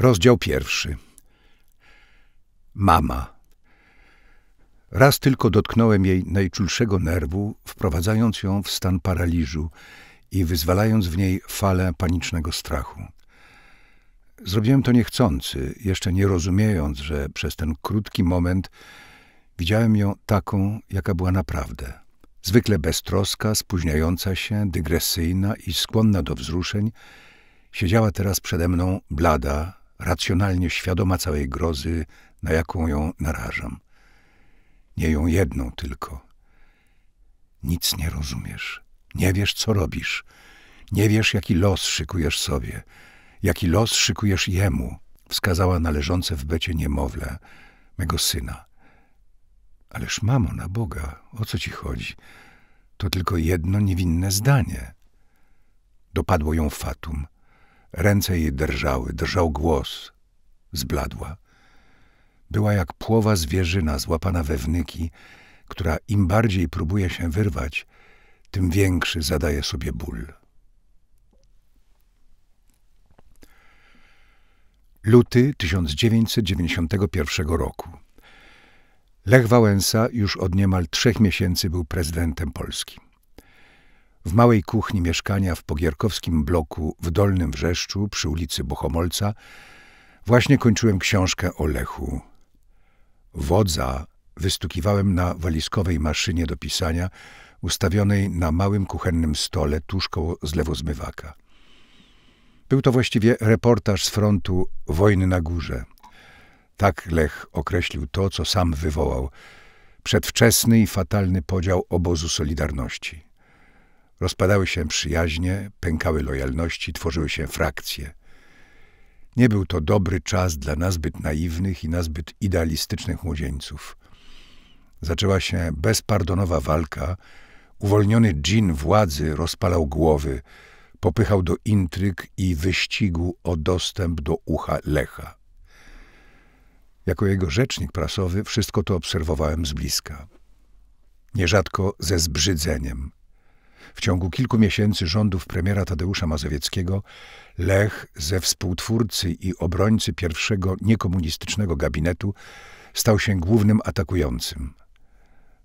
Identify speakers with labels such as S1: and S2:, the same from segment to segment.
S1: Rozdział pierwszy. Mama. Raz tylko dotknąłem jej najczulszego nerwu, wprowadzając ją w stan paraliżu i wyzwalając w niej falę panicznego strachu. Zrobiłem to niechcący, jeszcze nie rozumiejąc, że przez ten krótki moment widziałem ją taką, jaka była naprawdę. Zwykle beztroska, spóźniająca się, dygresyjna i skłonna do wzruszeń, siedziała teraz przede mną blada, racjonalnie świadoma całej grozy, na jaką ją narażam. Nie ją jedną tylko. Nic nie rozumiesz. Nie wiesz, co robisz. Nie wiesz, jaki los szykujesz sobie. Jaki los szykujesz jemu. Wskazała na leżące w becie niemowlę, mego syna. Ależ mamo, na Boga, o co ci chodzi? To tylko jedno niewinne zdanie. Dopadło ją fatum. Ręce jej drżały, drżał głos. Zbladła. Była jak płowa zwierzyna złapana wewnyki, która im bardziej próbuje się wyrwać, tym większy zadaje sobie ból. Luty 1991 roku. Lech Wałęsa już od niemal trzech miesięcy był prezydentem Polski. W małej kuchni mieszkania w pogierkowskim bloku w Dolnym Wrzeszczu przy ulicy Bochomolca właśnie kończyłem książkę o Lechu. Wodza wystukiwałem na walizkowej maszynie do pisania ustawionej na małym kuchennym stole tuż koło zlewozmywaka. Był to właściwie reportaż z frontu wojny na górze. Tak Lech określił to, co sam wywołał – przedwczesny i fatalny podział obozu Solidarności – Rozpadały się przyjaźnie, pękały lojalności, tworzyły się frakcje. Nie był to dobry czas dla nazbyt naiwnych i nazbyt idealistycznych młodzieńców. Zaczęła się bezpardonowa walka. Uwolniony dżin władzy rozpalał głowy, popychał do intryg i wyścigu o dostęp do ucha Lecha. Jako jego rzecznik prasowy wszystko to obserwowałem z bliska. Nierzadko ze zbrzydzeniem – w ciągu kilku miesięcy rządów premiera Tadeusza Mazowieckiego Lech ze współtwórcy i obrońcy pierwszego niekomunistycznego gabinetu stał się głównym atakującym.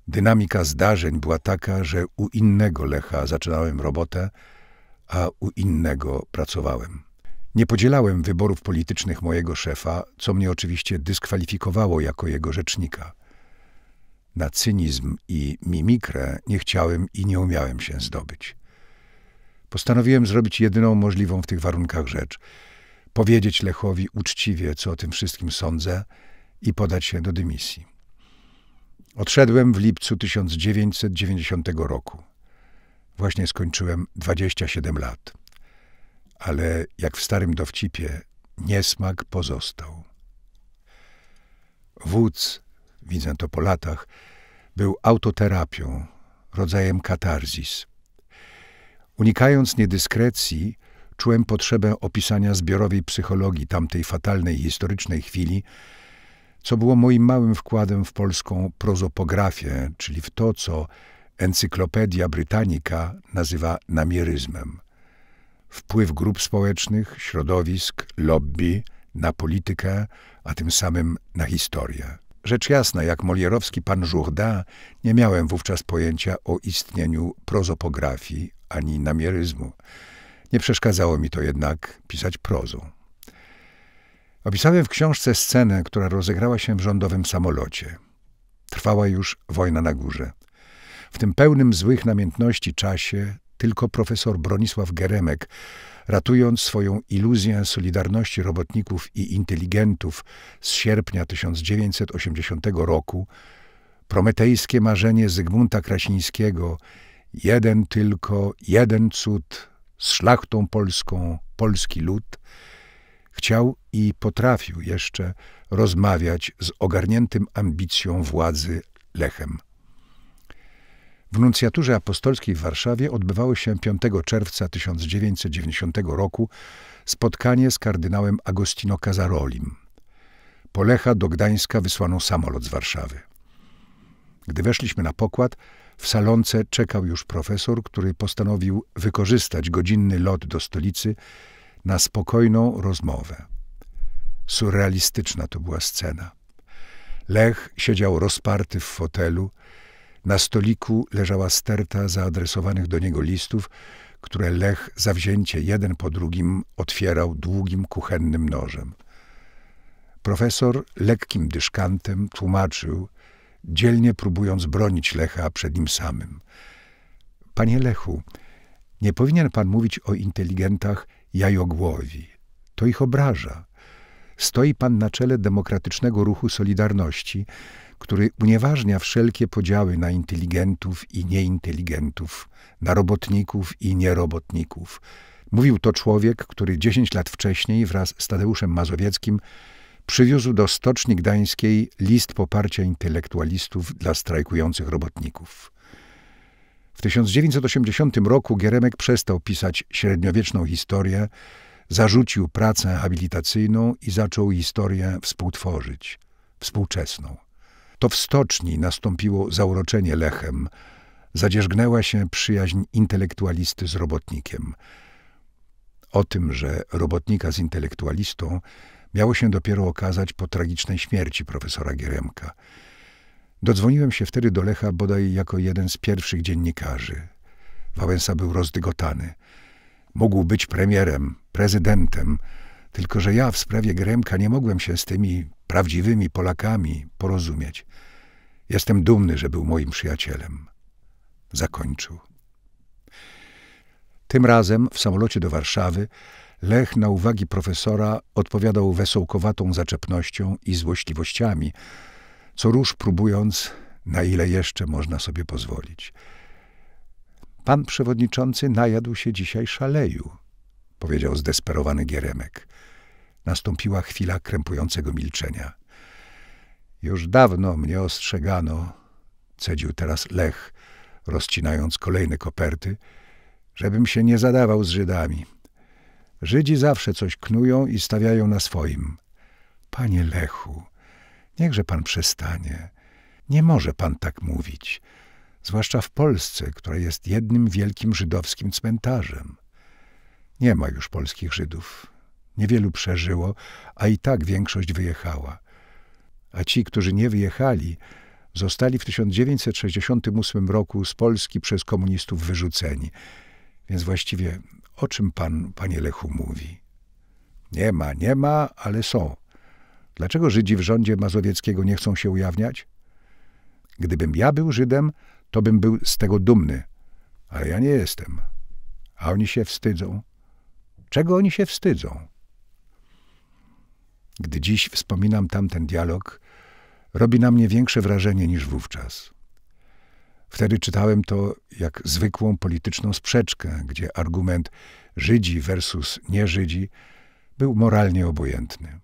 S1: Dynamika zdarzeń była taka, że u innego Lecha zaczynałem robotę, a u innego pracowałem. Nie podzielałem wyborów politycznych mojego szefa, co mnie oczywiście dyskwalifikowało jako jego rzecznika – na cynizm i mimikrę nie chciałem i nie umiałem się zdobyć. Postanowiłem zrobić jedyną możliwą w tych warunkach rzecz. Powiedzieć Lechowi uczciwie, co o tym wszystkim sądzę i podać się do dymisji. Odszedłem w lipcu 1990 roku. Właśnie skończyłem 27 lat. Ale jak w starym dowcipie, niesmak pozostał. Wódz widzę to po latach, był autoterapią, rodzajem katarzis. Unikając niedyskrecji, czułem potrzebę opisania zbiorowej psychologii tamtej fatalnej historycznej chwili, co było moim małym wkładem w polską prozopografię, czyli w to, co Encyklopedia Britannica nazywa namieryzmem. Wpływ grup społecznych, środowisk, lobby na politykę, a tym samym na historię. Rzecz jasna, jak molierowski pan Jourdain, nie miałem wówczas pojęcia o istnieniu prozopografii ani namieryzmu. Nie przeszkadzało mi to jednak pisać prozą. Opisałem w książce scenę, która rozegrała się w rządowym samolocie. Trwała już wojna na górze. W tym pełnym złych namiętności czasie tylko profesor Bronisław Geremek ratując swoją iluzję solidarności robotników i inteligentów z sierpnia 1980 roku, prometejskie marzenie Zygmunta Krasińskiego jeden tylko, jeden cud z szlachtą polską, polski lud, chciał i potrafił jeszcze rozmawiać z ogarniętym ambicją władzy Lechem. W nuncjaturze apostolskiej w Warszawie odbywało się 5 czerwca 1990 roku spotkanie z kardynałem Agostino Casarolim. Po Lecha do Gdańska wysłano samolot z Warszawy. Gdy weszliśmy na pokład, w salonce czekał już profesor, który postanowił wykorzystać godzinny lot do stolicy na spokojną rozmowę. Surrealistyczna to była scena. Lech siedział rozparty w fotelu, na stoliku leżała sterta zaadresowanych do niego listów, które Lech zawzięcie jeden po drugim otwierał długim kuchennym nożem. Profesor lekkim dyszkantem tłumaczył, dzielnie próbując bronić Lecha przed nim samym. Panie Lechu, nie powinien pan mówić o inteligentach jajogłowi. To ich obraża. Stoi pan na czele demokratycznego ruchu Solidarności, który unieważnia wszelkie podziały na inteligentów i nieinteligentów, na robotników i nierobotników. Mówił to człowiek, który dziesięć lat wcześniej wraz z Tadeuszem Mazowieckim przywiózł do Stoczni Gdańskiej list poparcia intelektualistów dla strajkujących robotników. W 1980 roku Gieremek przestał pisać średniowieczną historię, zarzucił pracę habilitacyjną i zaczął historię współtworzyć, współczesną. To w stoczni nastąpiło zauroczenie Lechem. Zadzierzgnęła się przyjaźń intelektualisty z robotnikiem. O tym, że robotnika z intelektualistą miało się dopiero okazać po tragicznej śmierci profesora Gieremka. Dodzwoniłem się wtedy do Lecha bodaj jako jeden z pierwszych dziennikarzy. Wałęsa był rozdygotany. Mógł być premierem, prezydentem, tylko, że ja w sprawie Gremka nie mogłem się z tymi prawdziwymi Polakami porozumieć. Jestem dumny, że był moim przyjacielem. Zakończył. Tym razem w samolocie do Warszawy Lech na uwagi profesora odpowiadał wesołkowatą zaczepnością i złośliwościami, co róż próbując, na ile jeszcze można sobie pozwolić. Pan przewodniczący najadł się dzisiaj szaleju, powiedział zdesperowany Gieremek. Nastąpiła chwila krępującego milczenia. Już dawno mnie ostrzegano, cedził teraz Lech, rozcinając kolejne koperty, żebym się nie zadawał z Żydami. Żydzi zawsze coś knują i stawiają na swoim. Panie Lechu, niechże pan przestanie. Nie może pan tak mówić, zwłaszcza w Polsce, która jest jednym wielkim żydowskim cmentarzem. Nie ma już polskich Żydów. Niewielu przeżyło, a i tak większość wyjechała. A ci, którzy nie wyjechali, zostali w 1968 roku z Polski przez komunistów wyrzuceni. Więc właściwie o czym pan, panie Lechu, mówi? Nie ma, nie ma, ale są. Dlaczego Żydzi w rządzie Mazowieckiego nie chcą się ujawniać? Gdybym ja był Żydem, to bym był z tego dumny, ale ja nie jestem. A oni się wstydzą. Czego oni się wstydzą? Gdy dziś wspominam tamten dialog, robi na mnie większe wrażenie niż wówczas. Wtedy czytałem to jak zwykłą polityczną sprzeczkę, gdzie argument Żydzi versus nie Żydzi był moralnie obojętny.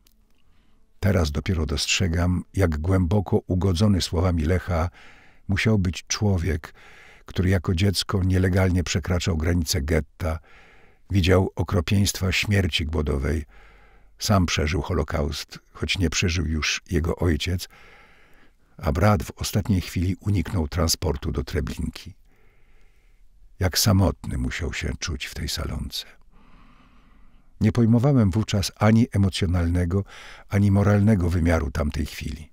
S1: Teraz dopiero dostrzegam, jak głęboko ugodzony słowami Lecha musiał być człowiek, który jako dziecko nielegalnie przekraczał granice getta, Widział okropieństwa śmierci głodowej. Sam przeżył Holokaust, choć nie przeżył już jego ojciec, a brat w ostatniej chwili uniknął transportu do Treblinki. Jak samotny musiał się czuć w tej salonce. Nie pojmowałem wówczas ani emocjonalnego, ani moralnego wymiaru tamtej chwili.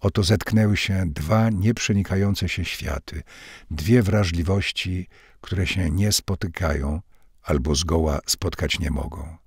S1: Oto zetknęły się dwa nieprzenikające się światy, dwie wrażliwości, które się nie spotykają, albo zgoła spotkać nie mogą.